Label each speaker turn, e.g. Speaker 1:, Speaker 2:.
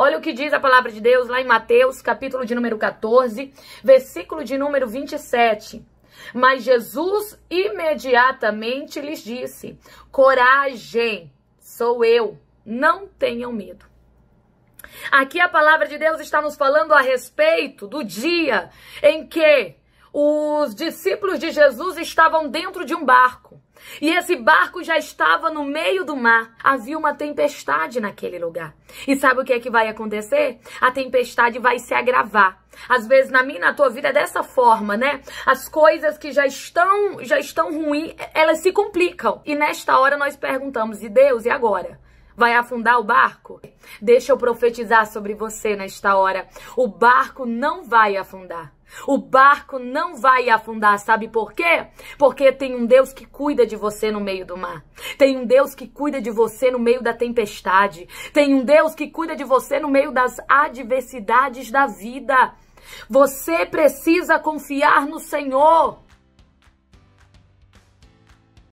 Speaker 1: Olha o que diz a palavra de Deus lá em Mateus, capítulo de número 14, versículo de número 27. Mas Jesus imediatamente lhes disse: Coragem, sou eu, não tenham medo. Aqui a palavra de Deus está nos falando a respeito do dia em que os discípulos de Jesus estavam dentro de um barco. E esse barco já estava no meio do mar. Havia uma tempestade naquele lugar. E sabe o que é que vai acontecer? A tempestade vai se agravar. Às vezes na minha, na tua vida é dessa forma, né? As coisas que já estão, já estão ruins, elas se complicam. E nesta hora nós perguntamos: "E Deus, e agora?" Vai afundar o barco? Deixa eu profetizar sobre você nesta hora. O barco não vai afundar. O barco não vai afundar, sabe por quê? Porque tem um Deus que cuida de você no meio do mar. Tem um Deus que cuida de você no meio da tempestade. Tem um Deus que cuida de você no meio das adversidades da vida. Você precisa confiar no Senhor.